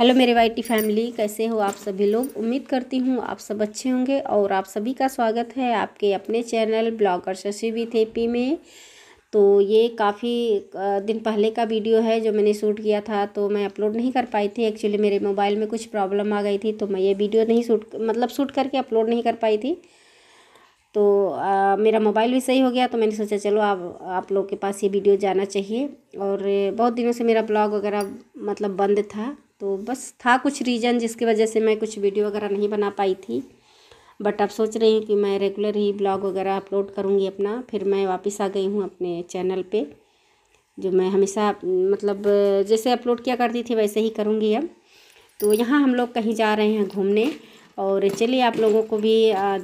hello मेरे वाइटी family कैसे हो आप सभी लोग उम्मीद करती हूँ आप सब अच्छे होंगे और आप सभी का स्वागत है आपके अपने चैनल ब्लॉगर शशि भी थेपी में तो ये काफ़ी दिन पहले का वीडियो है जो मैंने शूट किया था तो मैं अपलोड नहीं कर पाई थी एक्चुअली मेरे मोबाइल में कुछ प्रॉब्लम आ गई थी तो मैं ये वीडियो नहीं शूट मतलब शूट करके अपलोड नहीं कर पाई थी तो आ, मेरा मोबाइल भी सही हो गया तो मैंने सोचा चलो आप आप लोग के पास ये वीडियो जाना चाहिए और बहुत दिनों से मेरा ब्लॉग वगैरह मतलब बंद था तो बस था कुछ रीज़न जिसकी वजह से मैं कुछ वीडियो वगैरह नहीं बना पाई थी बट अब सोच रही हूँ कि मैं रेगुलर ही ब्लॉग वगैरह अपलोड करूँगी अपना फिर मैं वापस आ गई हूँ अपने चैनल पे जो मैं हमेशा मतलब जैसे अपलोड किया करती थी वैसे ही करूँगी अब तो यहाँ हम लोग कहीं जा रहे हैं घूमने और चलिए आप लोगों को भी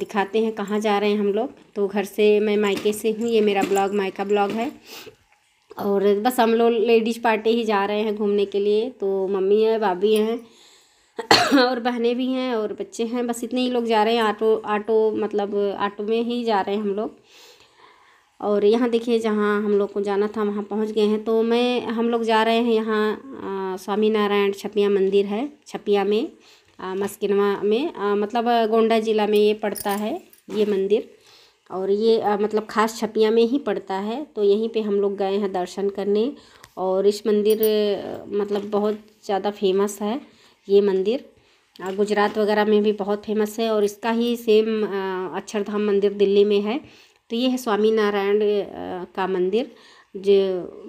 दिखाते हैं कहाँ जा रहे हैं हम लोग तो घर से मैं मायके से हूँ ये मेरा ब्लॉग मायका ब्लॉग है और बस हम लोग लेडीज पार्टी ही जा रहे हैं घूमने के लिए तो मम्मी है भाभी हैं और बहनें भी हैं और बच्चे हैं बस इतने ही लोग जा रहे हैं आटो आटो मतलब ऑटो में ही जा रहे हैं हम लोग और यहाँ देखिए जहाँ हम लोग को जाना था वहाँ पहुँच गए हैं तो मैं हम लोग जा रहे हैं यहाँ स्वामी नारायण छपिया मंदिर है छपिया में मस्किनवा में आ, मतलब गोंडा ज़िला में ये पड़ता है ये मंदिर और ये आ, मतलब ख़ास छपिया में ही पड़ता है तो यहीं पे हम लोग गए हैं दर्शन करने और इस मंदिर मतलब बहुत ज़्यादा फेमस है ये मंदिर गुजरात वगैरह में भी बहुत फेमस है और इसका ही सेम अक्षरधाम मंदिर दिल्ली में है तो ये है स्वामी नारायण का मंदिर जो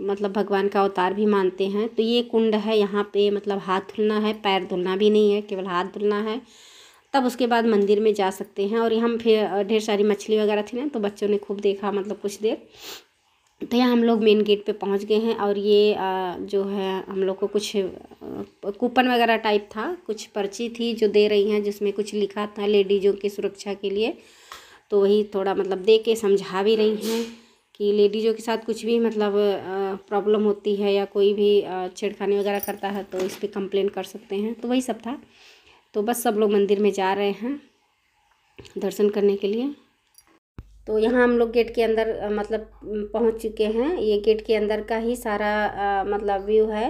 मतलब भगवान का अवतार भी मानते हैं तो ये कुंड है यहाँ पे मतलब हाथ धुलना है पैर धुलना भी नहीं है केवल हाथ धुलना है तब उसके बाद मंदिर में जा सकते हैं और यहाँ फिर ढेर सारी मछली वगैरह थी ना तो बच्चों ने खूब देखा मतलब कुछ देर तो यहाँ हम लोग मेन गेट पे पहुँच गए हैं और ये जो है हम लोग को कुछ कूपन वगैरह टाइप था कुछ पर्ची थी जो दे रही हैं जिसमें कुछ लिखा था लेडीज़ों की सुरक्षा के लिए तो वही थोड़ा मतलब दे के समझा भी रही हैं कि लेडीज़ों के साथ कुछ भी मतलब प्रॉब्लम होती है या कोई भी छेड़खानी वगैरह करता है तो इस पर कंप्लेन कर सकते हैं तो वही सब था तो बस सब लोग मंदिर में जा रहे हैं दर्शन करने के लिए तो यहाँ हम लोग गेट के अंदर मतलब पहुँच चुके हैं ये गेट के अंदर का ही सारा मतलब व्यू है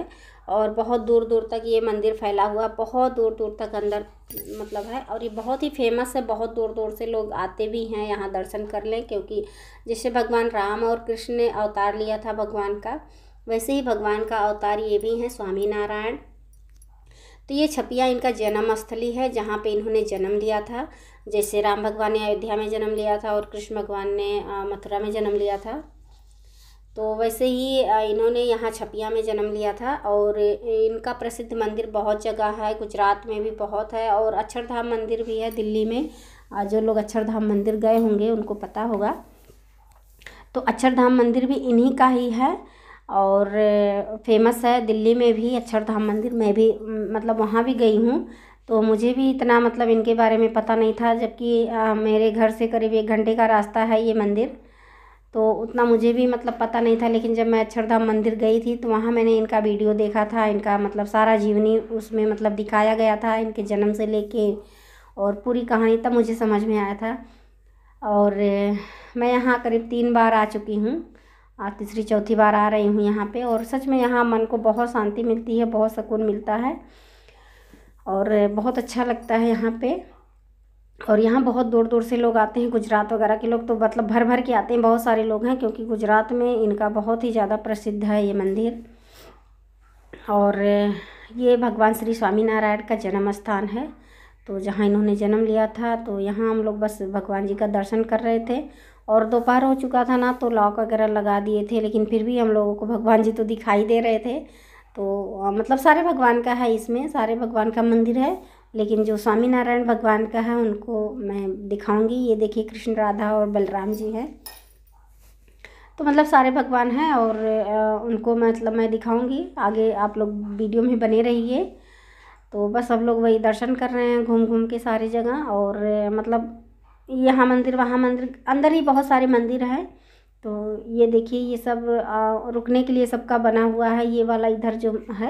और बहुत दूर दूर तक ये मंदिर फैला हुआ बहुत दूर दूर तक अंदर मतलब है और ये बहुत ही फेमस है बहुत दूर दूर से लोग आते भी हैं यहाँ दर्शन कर लें क्योंकि जैसे भगवान राम और कृष्ण ने अवतार लिया था भगवान का वैसे ही भगवान का अवतार ये भी हैं स्वामी नारायण तो ये छपिया इनका जन्म स्थली है जहाँ पे इन्होंने जन्म लिया था जैसे राम भगवान ने अयोध्या में जन्म लिया था और कृष्ण भगवान ने मथुरा में जन्म लिया था तो वैसे ही इन्होंने यहाँ छपिया में जन्म लिया था और इनका प्रसिद्ध मंदिर बहुत जगह है गुजरात में भी बहुत है और अक्षरधाम मंदिर भी है दिल्ली में जो लोग अक्षरधाम मंदिर गए होंगे उनको पता होगा तो अक्षरधाम मंदिर भी इन्हीं का ही है और फेमस है दिल्ली में भी अक्षरधाम मंदिर मैं भी मतलब वहाँ भी गई हूँ तो मुझे भी इतना मतलब इनके बारे में पता नहीं था जबकि मेरे घर से करीब एक घंटे का रास्ता है ये मंदिर तो उतना मुझे भी मतलब पता नहीं था लेकिन जब मैं अक्षरधाम मंदिर गई थी तो वहाँ मैंने इनका वीडियो देखा था इनका मतलब सारा जीवनी उसमें मतलब दिखाया गया था इनके जन्म से लेके और पूरी कहानी तब मुझे समझ में आया था और मैं यहाँ करीब तीन बार आ चुकी हूँ आज तीसरी चौथी बार आ रही हूँ यहाँ पे और सच में यहाँ मन को बहुत शांति मिलती है बहुत सुकून मिलता है और बहुत अच्छा लगता है यहाँ पे और यहाँ बहुत दूर दूर से लोग आते हैं गुजरात वगैरह के लोग तो मतलब भर भर के आते हैं बहुत सारे लोग हैं क्योंकि गुजरात में इनका बहुत ही ज़्यादा प्रसिद्ध है ये मंदिर और ये भगवान श्री स्वामीनारायण का जन्म स्थान है तो जहाँ इन्होंने जन्म लिया था तो यहाँ हम लोग बस भगवान जी का दर्शन कर रहे थे और दोपहर हो चुका था ना तो लॉक वगैरह लगा दिए थे लेकिन फिर भी हम लोगों को भगवान जी तो दिखाई दे रहे थे तो मतलब सारे भगवान का है इसमें सारे भगवान का मंदिर है लेकिन जो स्वामी नारायण भगवान का है उनको मैं दिखाऊंगी ये देखिए कृष्ण राधा और बलराम जी हैं तो मतलब सारे भगवान हैं और उनको मतलब मैं दिखाऊंगी आगे आप लोग वीडियो में बने रहिए तो बस सब लोग वही दर्शन कर रहे हैं घूम घूम के सारी जगह और मतलब यहाँ मंदिर वहाँ मंदिर अंदर ही बहुत सारे मंदिर हैं तो ये देखिए ये सब आ, रुकने के लिए सबका बना हुआ है ये वाला इधर जो है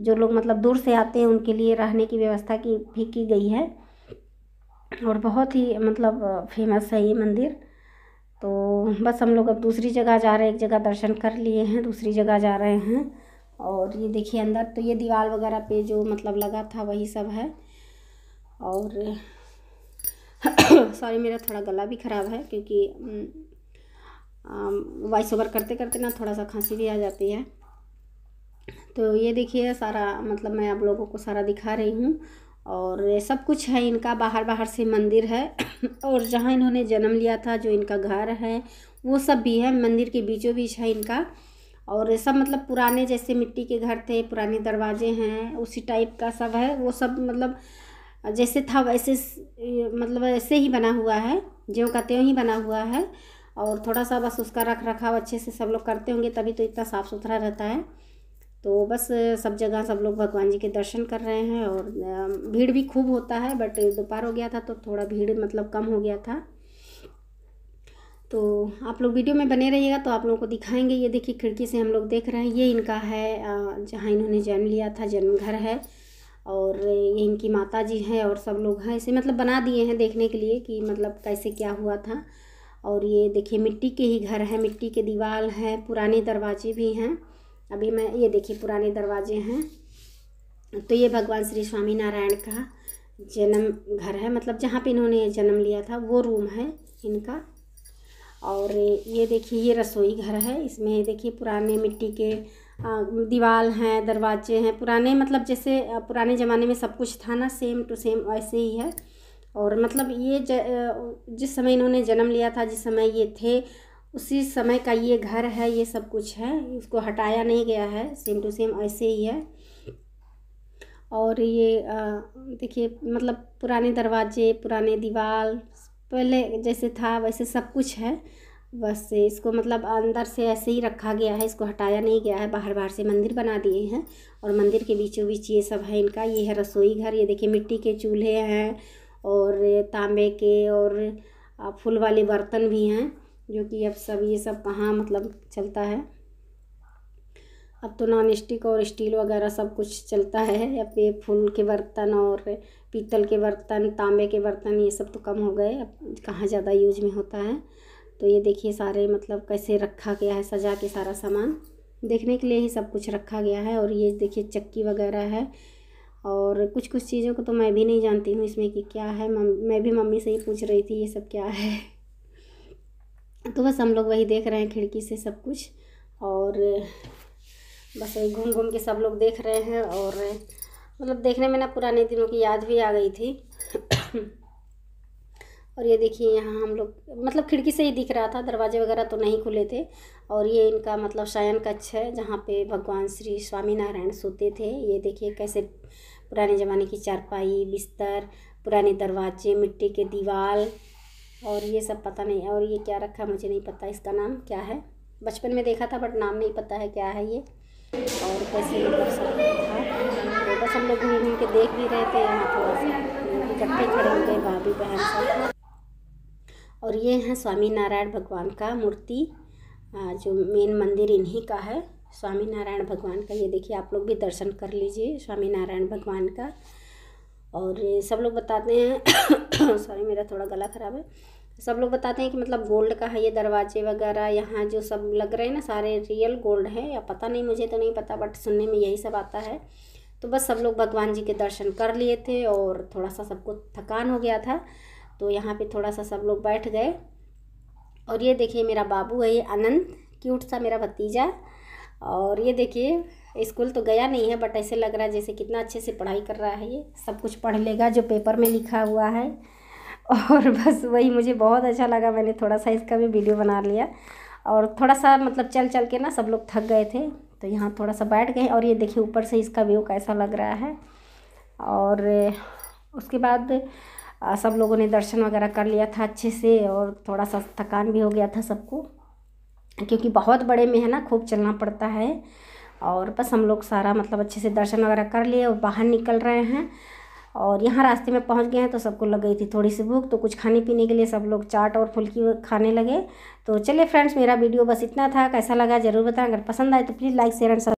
जो लोग मतलब दूर से आते हैं उनके लिए रहने की व्यवस्था की भी की गई है और बहुत ही मतलब फेमस है ये मंदिर तो बस हम लोग अब दूसरी जगह जा रहे हैं एक जगह दर्शन कर लिए हैं दूसरी जगह जा रहे हैं और ये देखिए अंदर तो ये दीवार वगैरह पे जो मतलब लगा था वही सब है और सॉरी मेरा थोड़ा गला भी ख़राब है क्योंकि वॉइस हम्म, ओवर करते करते ना थोड़ा सा खांसी भी आ जाती है तो ये देखिए सारा मतलब मैं आप लोगों को सारा दिखा रही हूँ और सब कुछ है इनका बाहर बाहर से मंदिर है और जहाँ इन्होंने जन्म लिया था जो इनका घर है वो सब भी है मंदिर के बीचों बीच है इनका और सब मतलब पुराने जैसे मिट्टी के घर थे पुराने दरवाजे हैं उसी टाइप का सब है वो सब मतलब जैसे था वैसे मतलब ऐसे ही बना हुआ है ज्यों का त्यों ही बना हुआ है और थोड़ा सा बस उसका रख रखाव अच्छे से सब लोग करते होंगे तभी तो इतना साफ़ सुथरा रहता है तो बस सब जगह सब लोग भगवान जी के दर्शन कर रहे हैं और भीड़ भी खूब होता है बट दोपहर हो गया था तो थोड़ा भीड़ मतलब कम हो गया था तो आप लोग वीडियो में बने रहिएगा तो आप लोगों को दिखाएंगे ये देखिए खिड़की से हम लोग देख रहे हैं ये इनका है जहाँ इन्होंने जन्म लिया था जन्म घर है और ये इनकी माता जी हैं और सब लोग हैं इसे मतलब बना दिए हैं देखने के लिए कि मतलब कैसे क्या हुआ था और ये देखिए मिट्टी के ही घर हैं मिट्टी के दीवार हैं पुराने दरवाजे भी हैं अभी मैं ये देखिए पुराने दरवाजे हैं तो ये भगवान श्री स्वामी नारायण का जन्म घर है मतलब जहाँ पे इन्होंने जन्म लिया था वो रूम है इनका और ये देखिए ये रसोई घर है इसमें देखिए पुराने मिट्टी के दीवार हैं दरवाजे हैं पुराने मतलब जैसे पुराने ज़माने में सब कुछ था ना सेम टू सेम ऐसे ही है और मतलब ये ज, जिस समय इन्होंने जन्म लिया था जिस समय ये थे उसी समय का ये घर है ये सब कुछ है इसको हटाया नहीं गया है सेम टू सेम ऐसे ही है और ये देखिए मतलब पुराने दरवाजे पुराने दीवार पहले जैसे था वैसे सब कुछ है बस इसको मतलब अंदर से ऐसे ही रखा गया है इसको हटाया नहीं गया है बाहर बाहर से मंदिर बना दिए हैं और मंदिर के बीचों बीच ये सब है इनका ये है रसोई घर ये देखिए मिट्टी के चूल्हे हैं और तांबे के और फूल वाले बर्तन भी हैं जो कि अब सब ये सब कहाँ मतलब चलता है अब तो नॉन स्टिक और स्टील वगैरह सब कुछ चलता है अब ये फूल के बर्तन और पीतल के बर्तन तांबे के बर्तन ये सब तो कम हो गए अब कहाँ ज़्यादा यूज में होता है तो ये देखिए सारे मतलब कैसे रखा गया है सजा के सारा सामान देखने के लिए ही सब कुछ रखा गया है और ये देखिए चक्की वगैरह है और कुछ कुछ चीज़ों को तो मैं भी नहीं जानती हूँ इसमें कि क्या है मैं भी मम्मी से ही पूछ रही थी ये सब क्या है तो बस हम लोग वही देख रहे हैं खिड़की से सब कुछ और बस वही घूम घूम के सब लोग देख रहे हैं और मतलब देखने में ना पुराने दिनों की याद भी आ गई थी और ये देखिए यहाँ हम लोग मतलब खिड़की से ही दिख रहा था दरवाजे वगैरह तो नहीं खुले थे और ये इनका मतलब शयन कक्ष है जहाँ पे भगवान श्री स्वामीनारायण सोते थे ये देखिए कैसे पुराने ज़माने की चारपाई बिस्तर पुराने दरवाजे मिट्टी के दीवार और ये सब पता नहीं और ये क्या रखा मुझे नहीं पता इसका नाम क्या है बचपन में देखा था बट नाम नहीं पता है क्या है ये और कैसे बस हम लोग घूम घूम के देख भी रहे थे यहाँ थोड़ा सा इकट्ठे खड़े हो गए भाभी बहन सब और ये है स्वामी नारायण भगवान का मूर्ति जो मेन मंदिर इन्हीं का है स्वामी नारायण भगवान का ये देखिए आप लोग भी दर्शन कर लीजिए स्वामी नारायण भगवान का और सब लोग बताते हैं सॉरी मेरा थोड़ा गला ख़राब है सब लोग बताते हैं कि मतलब गोल्ड का है ये दरवाजे वगैरह यहाँ जो सब लग रहे हैं ना सारे रियल गोल्ड हैं या पता नहीं मुझे तो नहीं पता बट सुनने में यही सब आता है तो बस सब लोग भगवान जी के दर्शन कर लिए थे और थोड़ा सा सबको थकान हो गया था तो यहाँ पे थोड़ा सा सब लोग बैठ गए और ये देखिए मेरा बाबू है ये अनंत क्यूट सा मेरा भतीजा और ये देखिए स्कूल तो गया नहीं है बट ऐसे लग रहा है जैसे कितना अच्छे से पढ़ाई कर रहा है ये सब कुछ पढ़ लेगा जो पेपर में लिखा हुआ है और बस वही मुझे बहुत अच्छा लगा मैंने थोड़ा सा इसका भी वीडियो बना लिया और थोड़ा सा मतलब चल चल के ना सब लोग थक गए थे तो यहाँ थोड़ा सा बैठ गए और ये देखिए ऊपर से इसका व्यू कैसा लग रहा है और उसके बाद सब लोगों ने दर्शन वगैरह कर लिया था अच्छे से और थोड़ा सा थकान भी हो गया था सबको क्योंकि बहुत बड़े में है ना खूब चलना पड़ता है और बस हम लोग सारा मतलब अच्छे से दर्शन वगैरह कर लिए और बाहर निकल रहे हैं और यहाँ रास्ते में पहुँच गए हैं तो सबको लग गई थी थोड़ी सी भूख तो कुछ खाने पीने के लिए सब लोग चाट और फुल्की खाने लगे तो चलिए फ्रेंड्स मेरा वीडियो बस इतना था कैसा लगा ज़रूर बताएं अगर पसंद आए तो प्लीज़ लाइक शेयर एंड